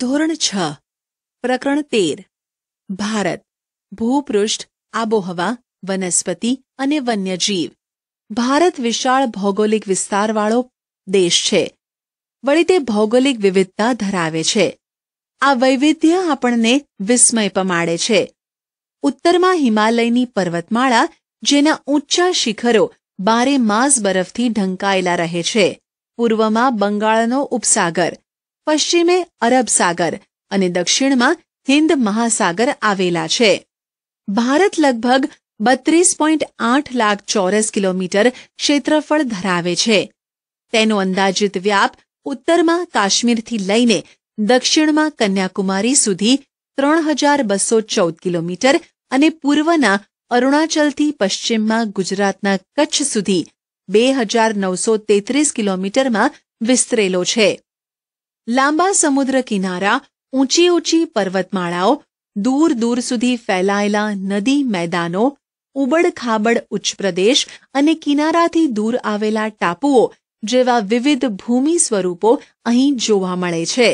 ધોરણ છ પ્રકરણ તેર ભારત ભૂપૃષ્ઠ આબોહવા વનસ્પતિ અને વન્યજીવ ભારત વિશાળ ભૌગોલિક વિસ્તારવાળો દેશ છે વળી તે ભૌગોલિક વિવિધતા ધરાવે છે આ વૈવિધ્ય આપણને વિસ્મય પમાડે છે ઉત્તરમાં હિમાલયની પર્વતમાળા જેના ઊંચા શિખરો બારે માસ બરફથી ઢંકાયેલા રહે છે પૂર્વમાં બંગાળનો ઉપસાગર પશ્ચિમે અરબ સાગર અને દક્ષિણમાં હિન્દ મહાસાગર આવેલા છે ભારત લગભગ બત્રીસ પોઈન્ટ આઠ લાખ ચોરસ કિલોમીટર ક્ષેત્રફળ ધરાવે છે તેનો અંદાજિત વ્યાપ ઉત્તરમાં કાશ્મીરથી લઈને દક્ષિણમાં કન્યાકુમારી સુધી ત્રણ હજાર બસો ચૌદ કિલોમીટર અને પૂર્વના અરુણાચલથી પશ્ચિમમાં ગુજરાતના કચ્છ સુધી બે હજાર નવસો તેત્રીસ કિલોમીટરમાં વિસ્તરેલો છે લાંબા સમુદ્ર કિનારા ઊંચી ઊંચી પર્વતમાળાઓ દૂર દૂર સુધી ફેલાયેલા નદી મેદાનો ઉબડખાબડ ઉચ્ચપ્રદેશ અને કિનારાથી દૂર આવેલા ટાપુઓ જેવા વિવિધ ભૂમિ સ્વરૂપો અહીં જોવા મળે છે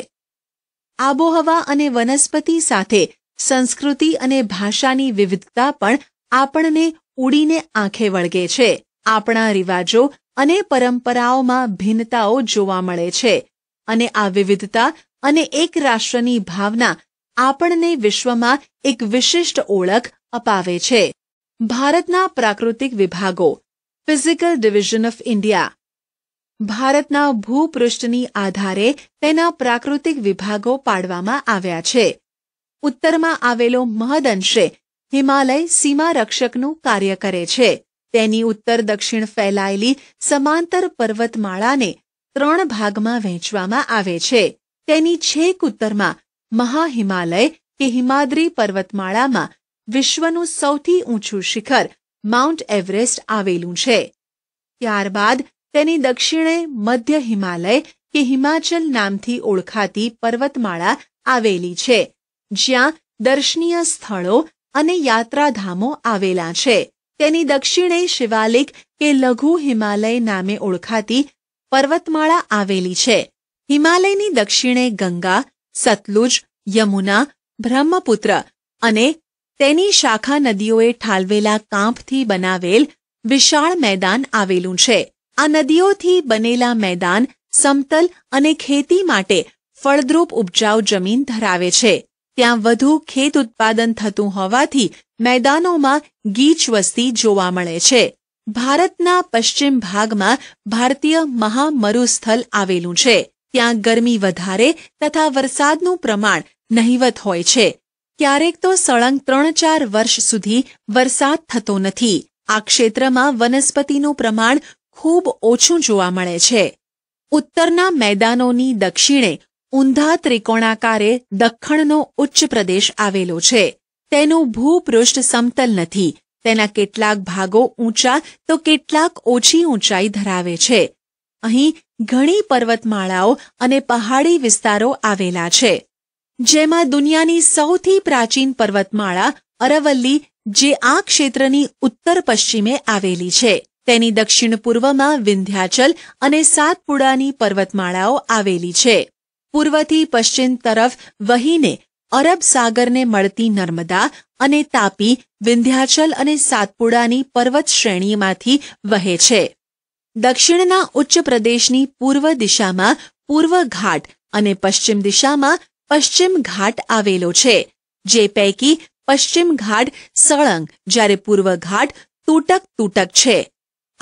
આબોહવા અને વનસ્પતિ સાથે સંસ્કૃતિ અને ભાષાની વિવિધતા પણ આપણને ઉડીને આંખે વળગે છે આપણા રિવાજો અને પરંપરાઓમાં ભિન્નતાઓ જોવા મળે છે અને આ વિવિધતા અને એક રાષ્ટ્રની ભાવના આપણને વિશ્વમાં એક વિશિષ્ટ ઓળખ અપાવે છે ભારતના પ્રાકૃતિક વિભાગો ફિઝિકલ ડિવિઝન ઓફ ઇન્ડિયા ભારતના ભૂપૃષ્ઠની આધારે તેના પ્રાકૃતિક વિભાગો પાડવામાં આવ્યા છે ઉત્તરમાં આવેલો મહદ અંશે હિમાલય સીમારક્ષકનું કાર્ય કરે છે તેની ઉત્તર દક્ષિણ ફેલાયેલી સમાંતર પર્વતમાળાને ત્રણ ભાગમાં વહેંચવામાં આવે છે તેની છેક ઉત્તરમાં મહાહિમાલય કે હિમાદ્રી પર્વતમાળામાં વિશ્વનું સૌથી ઊંચું શિખર માઉન્ટ એવરેસ્ટ આવેલું છે ત્યારબાદ તેની દક્ષિણે મધ્ય હિમાલય કે હિમાચલ નામથી ઓળખાતી પર્વતમાળા આવેલી છે જ્યાં દર્શનીય સ્થળો અને યાત્રાધામો આવેલા છે તેની દક્ષિણે શિવાલિક કે લઘુ હિમાલય નામે ઓળખાતી પર્વતમાળા આવેલી છે હિમાલયની દક્ષિણે ગંગા સતલુજ યમુના બ્રહ્મપુત્ર અને તેની શાખા નદીઓએ ઠાલવેલા કાંપથી બનાવેલ વિશાળ મેદાન આવેલું છે આ નદીઓથી બનેલા મેદાન સમતલ અને ખેતી માટે ફળદ્રુપ ઉપજાઉ જમીન ધરાવે છે ત્યાં વધુ ખેત ઉત્પાદન થતું હોવાથી મેદાનોમાં ગીચ વસ્તી જોવા મળે છે ભારતના પશ્ચિમ ભાગમાં ભારતીય મહામરુસ્થલ આવેલું છે ત્યાં ગરમી વધારે તથા વરસાદનું પ્રમાણ નહિવત હોય છે ક્યારેક તો સળંગ ત્રણ ચાર વર્ષ સુધી વરસાદ થતો નથી આ ક્ષેત્રમાં વનસ્પતિનું પ્રમાણ ખૂબ ઓછું જોવા મળે છે ઉત્તરના મેદાનોની દક્ષિણે ઊંધા ત્રિકોણાકારે દખ્ખણનો ઉચ્ચ પ્રદેશ આવેલો છે તેનું ભૂપૃષ્ઠ સમતલ નથી તેના કેટલાક ભાગો ઊંચા તો કેટલાક ઓછી ઊંચાઈ ધરાવે છે અહીં ઘણી પર્વતમાળાઓ અને પહાડી વિસ્તારો આવેલા છે જેમાં દુનિયાની સૌથી પ્રાચીન પર્વતમાળા અરવલ્લી જે આ ક્ષેત્રની ઉત્તર પશ્ચિમે આવેલી છે તેની દક્ષિણ પૂર્વમાં વિંધ્યાચલ અને સાતપુડાની પર્વતમાળાઓ આવેલી છે પૂર્વથી પશ્ચિમ તરફ વહીને અરબ સાગરને મળતી નર્મદા અને તાપી વિંધ્યાચલ અને સાતપુડાની પર્વત શ્રેણીમાંથી વહે છે દક્ષિણના ઉચ્ચ પ્રદેશની પૂર્વ દિશામાં પૂર્વ ઘાટ અને પશ્ચિમ દિશામાં પશ્ચિમ ઘાટ આવેલો છે જે પૈકી પશ્ચિમ ઘાટ સળંગ જ્યારે પૂર્વ ઘાટ તૂટક તૂટક છે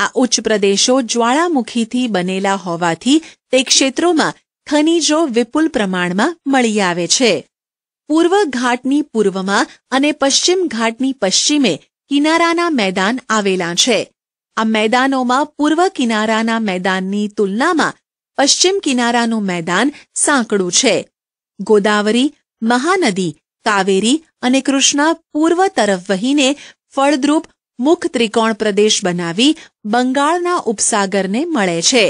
આ ઉચ્ચ પ્રદેશો જ્વાળામુખીથી બનેલા હોવાથી તે ક્ષેત્રોમાં ખનિજો વિપુલ પ્રમાણમાં મળી આવે છે પૂર્વ ઘાટની પૂર્વમાં અને પશ્ચિમ ઘાટની પશ્ચિમે કિનારાના મેદાન આવેલા છે આ મેદાનોમાં પૂર્વ કિનારાના મેદાનની તુલનામાં પશ્ચિમ કિનારાનું મેદાન સાંકડું છે ગોદાવરી મહાનદી કાવેરી અને કૃષ્ણા પૂર્વ તરફ વહીને ફળદ્રુપ મુખ ત્રિકોણ પ્રદેશ બનાવી બંગાળના ઉપસાગરને મળે છે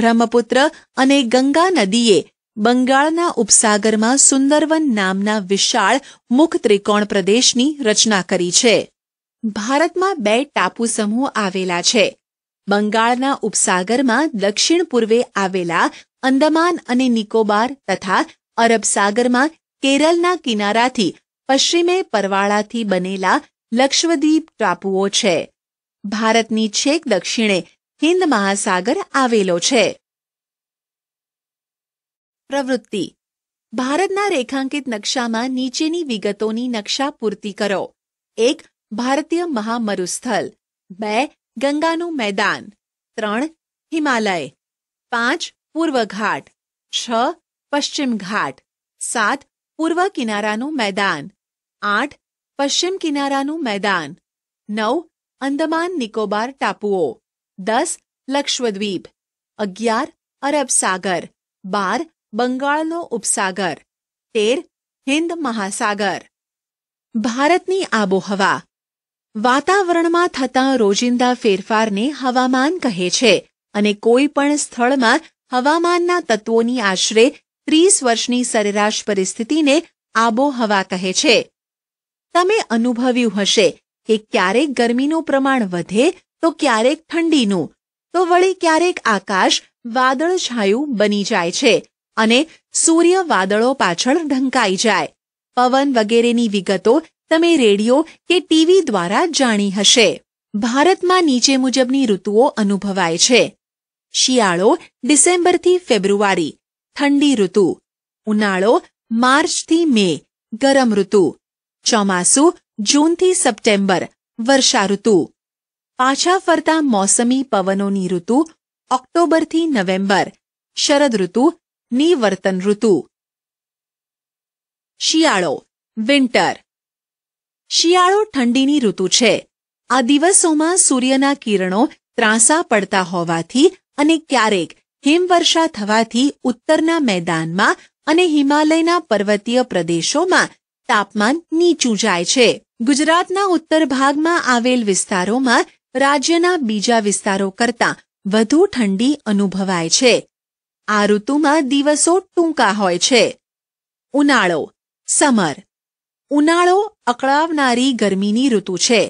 બ્રહ્મપુત્ર અને ગંગા નદીએ બંગાળના ઉપસાગરમાં સુંદરવન નામના વિશાળ મુખ ત્રિકોણ પ્રદેશની રચના કરી છે ભારતમાં બે ટાપુ સમૂહ આવેલા છે બંગાળના ઉપસાગરમાં દક્ષિણ પૂર્વે આવેલા અંદમાન અને નિકોબાર તથા અરબ સાગરમાં કેરળના કિનારાથી પશ્ચિમે પરવાળાથી બનેલા લક્ષદ્વીપ ટાપુઓ છે ભારતની છેક દક્ષિણે હિંદ મહાસાગર આવેલો છે પ્રવૃત્તિ ભારતના રેખાંકિત નકશામાં નીચેની વિગતોની નકશા પૂર્તિ કરો એક ભારતીય મહામરુસ્થલ બે ગંગાનું મેદાન ત્રણ હિમાલય પાંચ પૂર્વ ઘાટ છ પશ્ચિમ ઘાટ સાત પૂર્વ કિનારાનું મેદાન આઠ પશ્ચિમ કિનારાનું મેદાન નવ અંદમાન નિકોબાર ટાપુઓ દસ લક્ષદ્વીપ અગિયાર અરબ સાગર બાર બંગાળનો ઉપસાગર તેર હિન્દ મહાસાગર ભારતની આબોહવા વાતાવરણમાં થતા રોજિંદા ફેરફારને હવામાન કહે છે અને કોઈ પણ સ્થળમાં હવામાનના તત્વોની આશરે ત્રીસ વર્ષની સરેરાશ પરિસ્થિતિને આબોહવા કહે છે તમે અનુભવ્યું હશે કે ક્યારેક ગરમીનું પ્રમાણ વધે તો ક્યારેક ઠંડીનું તો વળી ક્યારેક આકાશ વાદળછાયું બની જાય છે અને સૂર્ય વાદળો પાછળ ઢંકાઈ જાય પવન વગેરેની વિગતો તમે રેડિયો કે ટીવી દ્વારા જાણી હશે ભારતમાં નીચે મુજબની ઋતુઓ અનુભવાય છે શિયાળો ડિસેમ્બરથી ફેબ્રુઆરી ઠંડી ઋતુ ઉનાળો માર્ચથી મે ગરમ ઋતુ ચોમાસું જૂનથી સપ્ટેમ્બર વર્ષા ઋતુ પાછા ફરતા મોસમી પવનોની ઋતુ ઓક્ટોબરથી નવેમ્બર શરદ ઋતુ નિવર્તન ઋતુ શિયાળો વિન્ટર શિયાળો ઠંડીની ઋતુ છે આ દિવસોમાં સૂર્યના કિરણો ત્રાંસા પડતા હોવાથી અને ક્યારેક હિમવર્ષા થવાથી ઉત્તરના મેદાનમાં અને હિમાલયના પર્વતીય પ્રદેશોમાં તાપમાન નીચું જાય છે ગુજરાતના ઉત્તર ભાગમાં આવેલ વિસ્તારોમાં રાજ્યના બીજા વિસ્તારો કરતાં વધુ ઠંડી અનુભવાય છે આ ઋતુમાં દિવસો ટૂંકા હોય છે ઉનાળો સમર ઉનાળો અકળાવનારી ગરમીની ઋતુ છે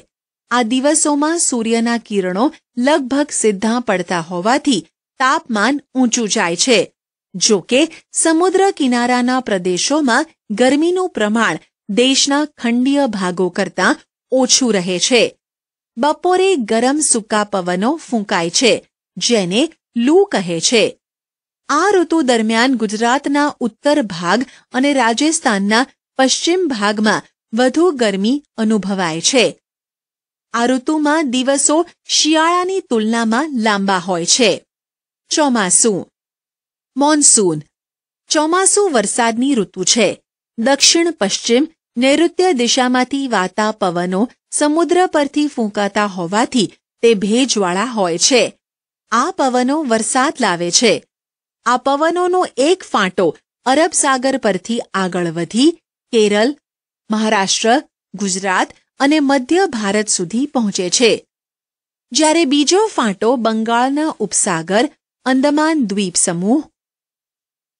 આ દિવસોમાં સૂર્યના કિરણો લગભગ સીધા પડતા હોવાથી તાપમાન ઊંચું જાય છે જો કે સમુદ્ર કિનારાના પ્રદેશોમાં ગરમીનું પ્રમાણ દેશના ખંડીય ભાગો કરતાં ઓછું રહે છે બપોરે ગરમ સૂકા પવનો ફૂંકાય છે જેને લૂ કહે છે આ ઋતુ દરમિયાન ગુજરાતના ઉત્તર ભાગ અને રાજસ્થાનના પશ્ચિમ ભાગમાં વધુ ગરમી અનુભવાય છે આ ઋતુમાં દિવસો શિયાળાની તુલનામાં લાંબા હોય છે ચોમાસું મોન્સૂન ચોમાસું વરસાદની ઋતુ છે દક્ષિણ પશ્ચિમ નૈઋત્ય દિશામાંથી વાતા પવનો સમુદ્ર પરથી ફૂંકાતા હોવાથી તે ભેજવાળા હોય છે આ પવનો વરસાદ લાવે છે આ પવનોનો એક ફાંટો અરબ સાગર પરથી આગળ વધી કેરળ મહારાષ્ટ્ર ગુજરાત અને મધ્ય ભારત સુધી પહોંચે છે જ્યારે બીજો ફાંટો બંગાળના ઉપસાગર અંદમાન દ્વીપ સમૂહ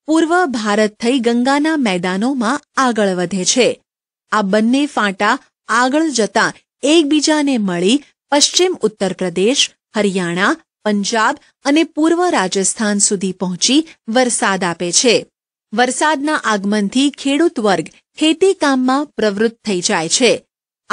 પૂર્વ ભારત થઈ ગંગાના મેદાનોમાં આગળ વધે છે આ બંને ફાંટા આગળ જતાં એકબીજાને મળી પશ્ચિમ ઉત્તર પ્રદેશ હરિયાણા પંજાબ અને પૂર્વ રાજસ્થાન સુધી પહોંચી વરસાદ આપે છે વરસાદના આગમનથી ખેડૂત વર્ગ ખેતીકામમાં પ્રવૃત્ત થઈ જાય છે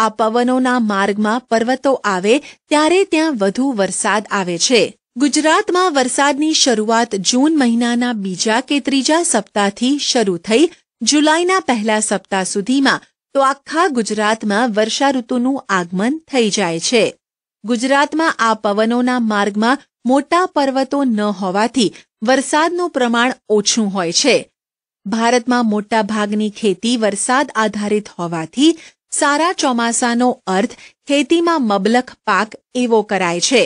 આ પવનોના માર્ગમાં પર્વતો આવે ત્યારે ત્યાં વધુ વરસાદ આવે છે ગુજરાતમાં વરસાદની શરૂઆત જૂન મહિનાના બીજા કે ત્રીજા સપ્તાહથી શરૂ થઈ જુલાઈના પહેલા સપ્તાહ સુધીમાં તો આખા ગુજરાતમાં વર્ષાઋતુનું આગમન થઈ જાય છે ગુજરાતમાં આ પવનોના માર્ગમાં મોટા પર્વતો ન હોવાથી વરસાદનું પ્રમાણ ઓછું હોય છે ભારતમાં મોટા ભાગની ખેતી વરસાદ આધારિત હોવાથી સારા ચોમાસાનો અર્થ ખેતીમાં મબલખ પાક એવો કરાય છે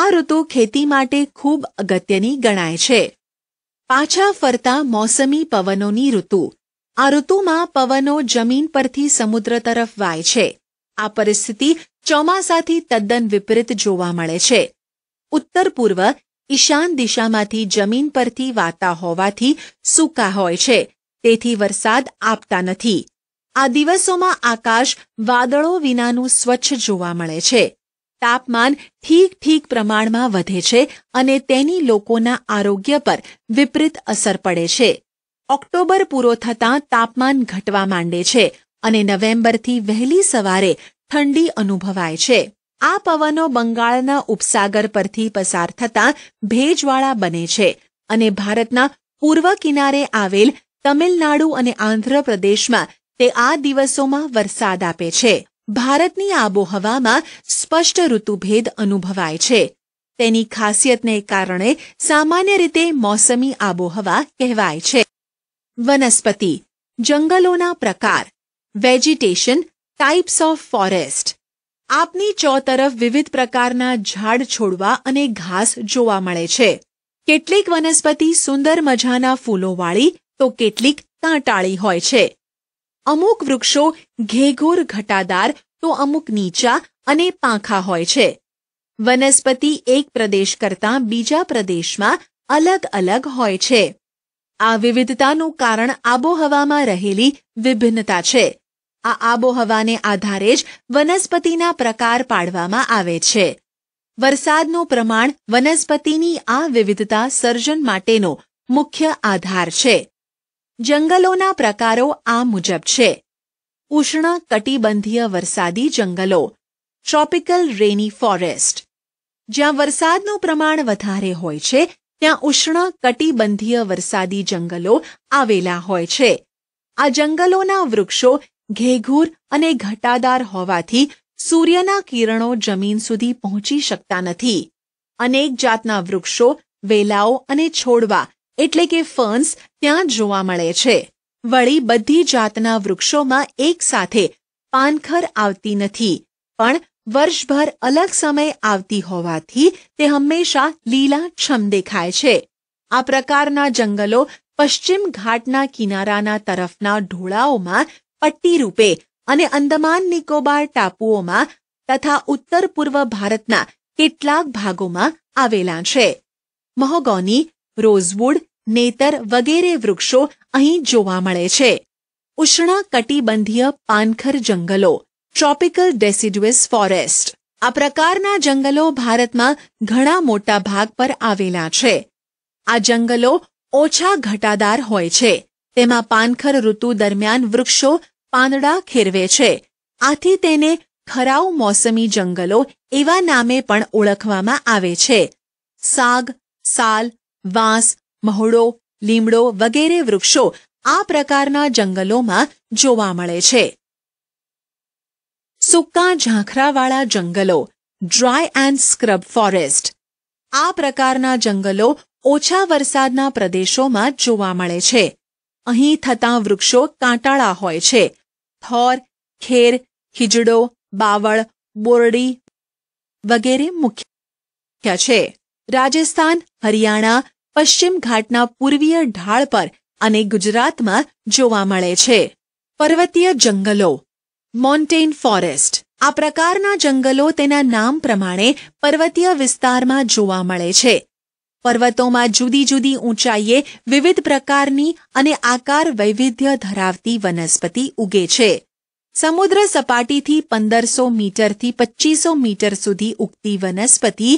આ ઋતુ ખેતી માટે ખૂબ અગત્યની ગણાય છે પાછા ફરતા મોસમી પવનોની ઋતુ આ ઋતુમાં પવનો જમીન પરથી સમુદ્ર તરફ વાય છે આ પરિસ્થિતિ ચોમાસાથી તદ્દન વિપરીત જોવા મળે છે ઉત્તર પૂર્વ ઈશાન દિશામાંથી જમીન પરથી વાતા હોવાથી સૂકા હોય છે તેથી વરસાદ આપતા નથી આ દિવસોમાં આકાશ વાદળો વિનાનું સ્વચ્છ જોવા મળે છે તાપમાન ઠીક ઠીક પ્રમાણમાં વધે છે અને તેની લોકોના આરોગ્ય પર વિપરીત અસર પડે છે ઓક્ટોબર પૂરો થતાં તાપમાન ઘટવા માંડે છે અને નવેમ્બરથી વહેલી સવારે ઠંડી અનુભવાય છે આ પવનો બંગાળના ઉપસાગર પરથી પસાર થતાં ભેજવાળા બને છે અને ભારતના પૂર્વ કિનારે આવેલ તમિલનાડુ અને આંધ્રપ્રદેશમાં તે આ દિવસોમાં વરસાદ આપે છે ભારતની આબોહવામાં સ્પષ્ટ ઋતુભેદ અનુભવાય છે તેની ખાસિયતને કારણે સામાન્ય રીતે મોસમી આબોહવા કહેવાય છે વનસ્પતિ જંગલોના પ્રકાર વેજીટેશન ટાઈપ્સ ઓફ ફોરેસ્ટ આપની ચોતરફ વિવિધ પ્રકારના ઝાડ છોડવા અને ઘાસ જોવા મળે છે કેટલીક વનસ્પતિ સુંદર મજાના ફૂલોવાળી તો કેટલીક કાંટાળી હોય છે અમુક વૃક્ષો ઘેઘોર ઘટાદાર તો અમુક નીચા અને પાંખા હોય છે વનસ્પતિ એક પ્રદેશ કરતાં બીજા પ્રદેશમાં અલગ અલગ હોય છે આ વિવિધતાનું કારણ આબોહવામાં રહેલી વિભિન્નતા છે આ આબોહવાને આધારે જ વનસ્પતિના પ્રકાર પાડવામાં આવે છે વરસાદનું પ્રમાણ વનસ્પતિની આ વિવિધતા સર્જન માટેનો મુખ્ય આધાર છે જંગલોના પ્રકારો આ મુજબ છે ઉષ્ણ કટિબંધીય વરસાદી જંગલો ટ્રોપિકલ રેની ફોરેસ્ટ જ્યાં વરસાદનું પ્રમાણ વધારે હોય છે ત્યાં ઉષ્ણ કટિબંધીય વરસાદી જંગલો આવેલા હોય છે આ જંગલોના વૃક્ષો ઘેઘૂર અને ઘટાદાર હોવાથી સૂર્યના કિરણો જમીન સુધી પહોંચી શકતા નથી અનેક જાતના વૃક્ષો વેલાઓ અને છોડવા એટલે કે ફર્ન્સ ત્યાં જોવા મળે છે વળી બધી જાતના વૃક્ષોમાં એકસાથે પાનખર આવતી નથી પણ વર્ષભર અલગ સમય આવતી હોવાથી તે હંમેશા લીલાછમ દેખાય છે આ પ્રકારના જંગલો પશ્ચિમ ઘાટના કિનારાના તરફના ઢોળાઓમાં પટ્ટી રૂપે અને અંદમાન નિકોબાર ટાપુઓમાં તથા ઉત્તર પૂર્વ ભારતના કેટલાક ભાગોમાં આવેલા છે મહોગોની રોઝવુડ નેતર વગેરે વૃક્ષો અહીં જોવા મળે છે ઉષ્ણકટિબંધીય પાનખર જંગલો ટ્રોપિકલ ડેસિડ્યુઅસ ફોરેસ્ટ આ પ્રકારના જંગલો ભારતમાં ઘણા મોટા ભાગ પર આવેલા છે આ જંગલો ઓછા ઘટાદાર હોય છે તેમાં પાનખર ઋતુ દરમિયાન વૃક્ષો પાંદડા ખેરવે છે આથી તેને ખરાઉ મોસમી જંગલો એવા નામે પણ ઓળખવામાં આવે છે સાગ સાલ વાંસ મહોડો લીમડો વગેરે વૃક્ષો આ પ્રકારના જંગલોમાં જોવા મળે છે સૂકા ઝાંખરાવાળા જંગલો ડ્રાય એન્ડ સ્ક્રબ ફોરેસ્ટ આ પ્રકારના જંગલો ઓછા વરસાદના પ્રદેશોમાં જોવા મળે છે અહીં થતાં વૃક્ષો કાંટાળા હોય છે થોર ખેર ખીજડો બાવળ બોરડી વગેરે મુખ્ય છે રાજસ્થાન હરિયાણા પશ્ચિમ ઘાટના પૂર્વીય ઢાળ પર અને ગુજરાતમાં જોવા મળે છે પર્વતીય જંગલો મોન્ટેન ફોરેસ્ટ આ પ્રકારના જંગલો તેના નામ પ્રમાણે પર્વતીય વિસ્તારમાં જોવા મળે છે પર્વતોમાં જુદી જુદી ઊંચાઈએ વિવિધ પ્રકારની અને આકાર વૈવિધ્ય ધરાવતી વનસ્પતિ ઉગે છે સમુદ્ર સપાટીથી પંદરસો મીટરથી પચીસો મીટર સુધી ઉગતી વનસ્પતિ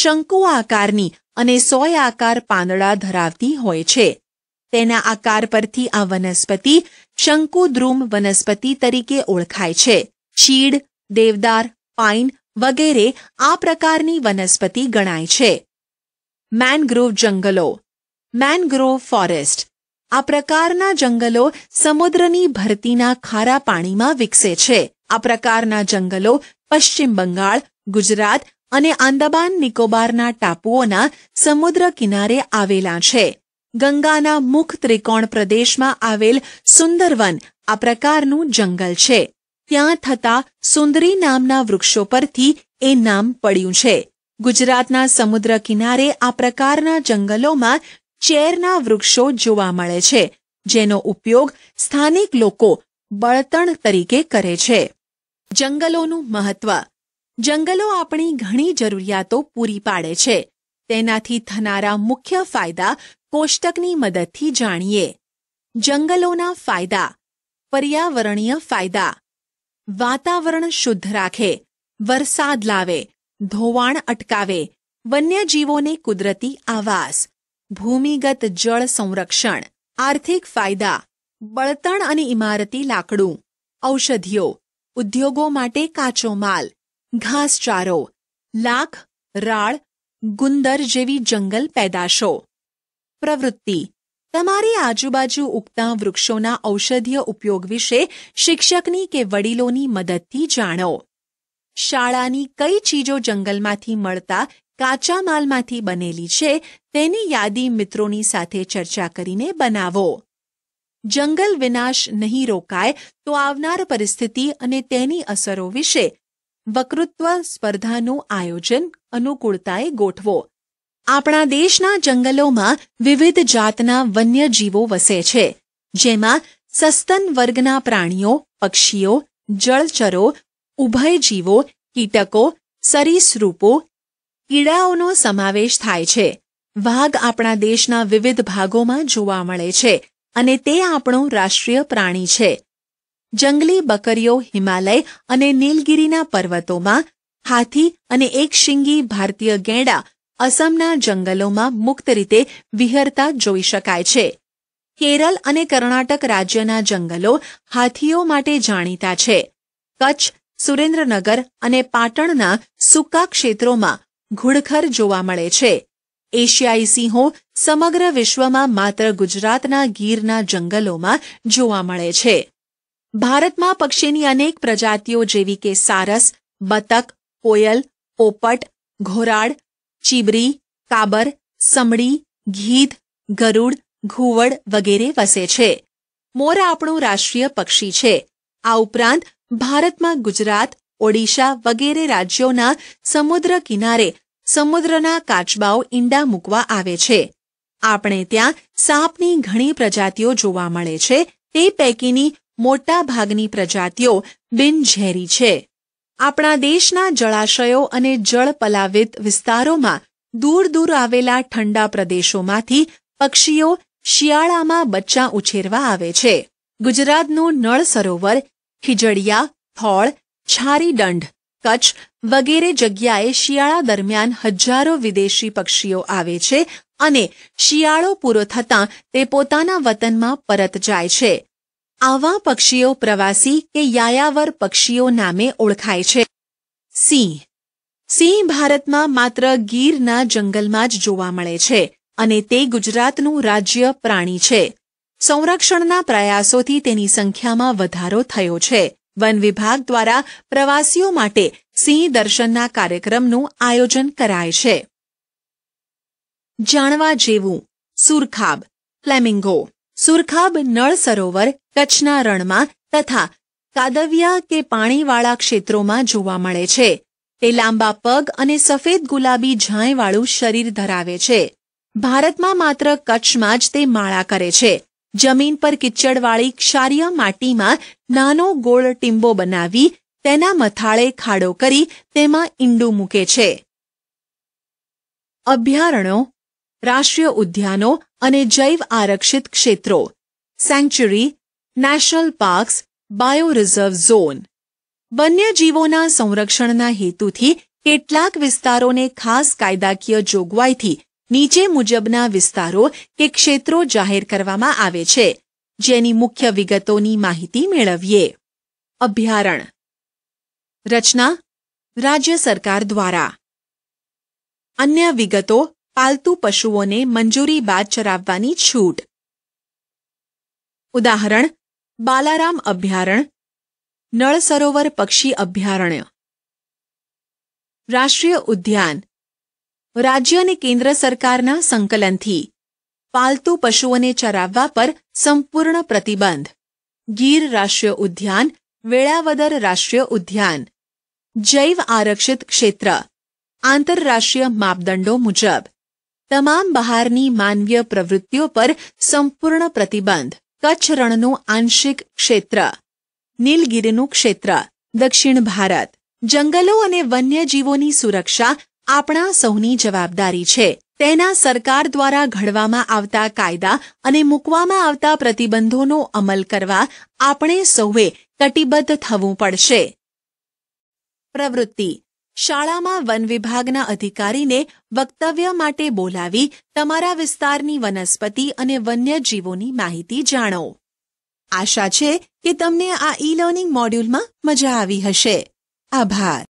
શંકુ આકારની અને સોય આકાર પાંદડા ધરાવતી હોય છે તેના આકાર પરથી આ વનસ્પતિ શંકુદ્રુમ વનસ્પતિ તરીકે ઓળખાય છે ચીડ દેવદાર પાઇન વગેરે આ પ્રકારની વનસ્પતિ ગણાય છે મેનગ્રોવ જંગલો મેનગ્રોવ ફોરેસ્ટ આ પ્રકારના જંગલો સમુદ્રની ભરતીના ખારા પાણીમાં વિકસે છે આ પ્રકારના જંગલો પશ્ચિમ બંગાળ ગુજરાત અને આંદામાન નિકોબારના ટાપુઓના સમુદ્ર કિનારે આવેલા છે ગંગાના મુખ ત્રિકોણ પ્રદેશમાં આવેલ સુંદરવન આ પ્રકારનું જંગલ છે ત્યાં થતા સુંદરી નામના વૃક્ષો પરથી એ નામ પડ્યું છે ગુજરાતના સમુદ્ર કિનારે આ પ્રકારના જંગલોમાં ચેરના વૃક્ષો જોવા મળે છે જેનો ઉપયોગ સ્થાનિક લોકો બળતણ તરીકે કરે છે જંગલોનું મહત્વ જંગલો આપણી ઘણી જરૂરિયાતો પૂરી પાડે છે તેનાથી થનારા મુખ્ય ફાયદા કોષ્ટકની મદદથી જાણીએ જંગલોના ફાયદા પર્યાવરણીય ફાયદા વાતાવરણ શુદ્ધ રાખે વરસાદ લાવે ધોવાણ અટકાવે વન્યજીવોને કુદરતી આવાસ ભૂમિગત જળ સંરક્ષણ આર્થિક ફાયદા બળતણ અને ઇમારતી લાકડું ઔષધિઓ ઉદ્યોગો માટે કાચો માલ ઘાસચારો લાખ રાળ ગુંદર જેવી જંગલ પેદાશો પ્રવૃત્તિ તમારી આજુબાજુ ઉગતા વૃક્ષોના ઔષધીય ઉપયોગ વિશે શિક્ષકની કે વડીલોની મદદથી જાણો શાળાની કઈ ચીજો જંગલમાંથી મળતા કાચા માલમાંથી બનેલી છે તેની યાદી મિત્રોની સાથે ચર્ચા કરીને બનાવો જંગલ વિનાશ નહીં રોકાય તો આવનાર પરિસ્થિતિ અને તેની અસરો વિશે વકૃત્વ સ્પર્ધાનું આયોજન અનુકૂળતાએ ગોઠવો આપણા દેશના જંગલોમાં વિવિધ જાતના વન્યજીવો વસે છે જેમાં સસ્તન વર્ગના પ્રાણીઓ પક્ષીઓ જળચરો ઉભય જીવો કીટકો સરીસૃપો કીડાઓનો સમાવેશ થાય છે વાઘ આપણા દેશના વિવિધ ભાગોમાં જોવા મળે છે અને તે આપણો રાષ્ટ્રીય પ્રાણી છે જંગલી બકરીઓ હિમાલય અને નીલગિરીના પર્વતોમાં હાથી અને એક શિંગી ભારતીય ગેંડા અસમના જંગલોમાં મુક્ત રીતે વિહરતા જોઈ શકાય છે કેરળ અને કર્ણાટક રાજ્યના જંગલો હાથીઓ માટે જાણીતા છે કચ્છ સુરેન્દ્રનગર અને પાટણના સૂકા ક્ષેત્રોમાં ઘુડખર જોવા મળે છે એશિયાઈ સિંહો સમગ્ર વિશ્વમાં માત્ર ગુજરાતના ગીરના જંગલોમાં જોવા મળે છે ભારતમાં પક્ષીની અનેક પ્રજાતિઓ જેવી કે સારસ બતક કોયલ પોપટ ઘોરાડ ચીબરી કાબર સમડી ઘીધ ગરુડ ઘુવડ વગેરે વસે છે મોર આપણું રાષ્ટ્રીય પક્ષી છે આ ઉપરાંત ભારતમાં ગુજરાત ઓડિશા વગેરે રાજ્યોના સમુદ્ર કિનારે સમુદ્રના કાચબાઓ ઈંડા મૂકવા આવે છે આપણે ત્યાં સાપની ઘણી પ્રજાતિઓ જોવા મળે છે તે પૈકીની મોટા ભાગની પ્રજાતિઓ બિનઝેરી છે આપણા દેશના જળાશયો અને જળ પલાવિત વિસ્તારોમાં દૂર દૂર આવેલા ઠંડા પ્રદેશોમાંથી પક્ષીઓ શિયાળામાં બચ્ચા ઉછેરવા આવે છે ગુજરાતનું નળ સરોવર ખીજડીયા થોળ છારી દંડ કચ્છ વગેરે જગ્યાએ શિયાળા દરમિયાન હજારો વિદેશી પક્ષીઓ આવે છે અને શિયાળો પૂરો થતાં તે પોતાના વતનમાં પરત જાય છે આવા પક્ષીઓ પ્રવાસી કે યાયાવર પક્ષીઓ નામે ઓળખાય છે સિંહ સિંહ ભારતમાં માત્ર ગીરના જંગલમાં જ જોવા મળે છે અને તે ગુજરાતનું રાજ્ય પ્રાણી છે સંરક્ષણના પ્રયાસોથી તેની સંખ્યામાં વધારો થયો છે વન વિભાગ દ્વારા પ્રવાસીઓ માટે સિંહ દર્શનના કાર્યક્રમનું આયોજન કરાય છે જાણવા જેવું સુરખાબ ફ્લેમિંગો સુરખાબ નળ સરોવર કચ્છના રણમાં તથા કાદવિયા કે પાણીવાળા ક્ષેત્રોમાં જોવા મળે છે તે લાંબા પગ અને સફેદ ગુલાબી ઝાંયવાળું શરીર ધરાવે છે ભારતમાં માત્ર કચ્છમાં જ તે માળા કરે છે જમીન પર કિચડવાળી ક્ષારીય માટીમાં નાનો ગોળ ટીંબો બનાવી તેના મથાળે ખાડો કરી તેમાં ઈંડું મૂકે છે અભયારણ્યો રાષ્ટ્રીય ઉદ્યાનો અને જૈવ આરક્ષિત ક્ષેત્રો sanctuary national parks bio reserve zone વન્યજીવોના સંરક્ષણના હેતુથી કેટલાક વિસ્તારોને ખાસ કાયદાકીય જોગવાઈથી નીચે મુજબના વિસ્તારો કે ક્ષેત્રો જાહેર કરવામાં આવે છે જેની મુખ્ય વિગતોની માહિતી મેળવીએ અભ્યારણ રચના રાજ્ય સરકાર દ્વારા અન્ય વિગતો પાલતુ પશુઓને મંજૂરી બાદ ચરાવવાની છૂટ ઉદાહરણ બાલારામ અભયારણ્ય નળ સરોવર પક્ષી અભયારણ્ય રાષ્ટ્રીય ઉદ્યાન રાજ્ય અને કેન્દ્ર સરકારના સંકલનથી પાલતુ પશુઓને ચરાવવા પર સંપૂર્ણ પ્રતિબંધ ગીર રાષ્ટ્રીય ઉદ્યાન વેળાવદર રાષ્ટ્રીય ઉદ્યાન જૈવ આરક્ષિત ક્ષેત્ર આંતરરાષ્ટ્રીય માપદંડો મુજબ તમામ બહારની માનવીય પ્રવૃત્તિઓ પર સંપૂર્ણ પ્રતિબંધ કચ્છ રણનું આંશિક ક્ષેત્ર નીલગીરીનું ક્ષેત્ર દક્ષિણ ભારત જંગલો અને વન્યજીવોની સુરક્ષા આપણા સૌની જવાબદારી છે તેના સરકાર દ્વારા ઘડવામાં આવતા કાયદા અને મૂકવામાં આવતા પ્રતિબંધોનો અમલ કરવા આપણે સૌએ કટિબદ્ધ થવું પડશે પ્રવૃત્તિ શાળામાં વન વિભાગના અધિકારીને વક્તવ્ય માટે બોલાવી તમારા વિસ્તારની વનસ્પતિ અને વન્યજીવોની માહિતી જાણો આશા છે કે તમને આ ઈ લર્નિંગ મોડ્યુલમાં મજા આવી હશે આભાર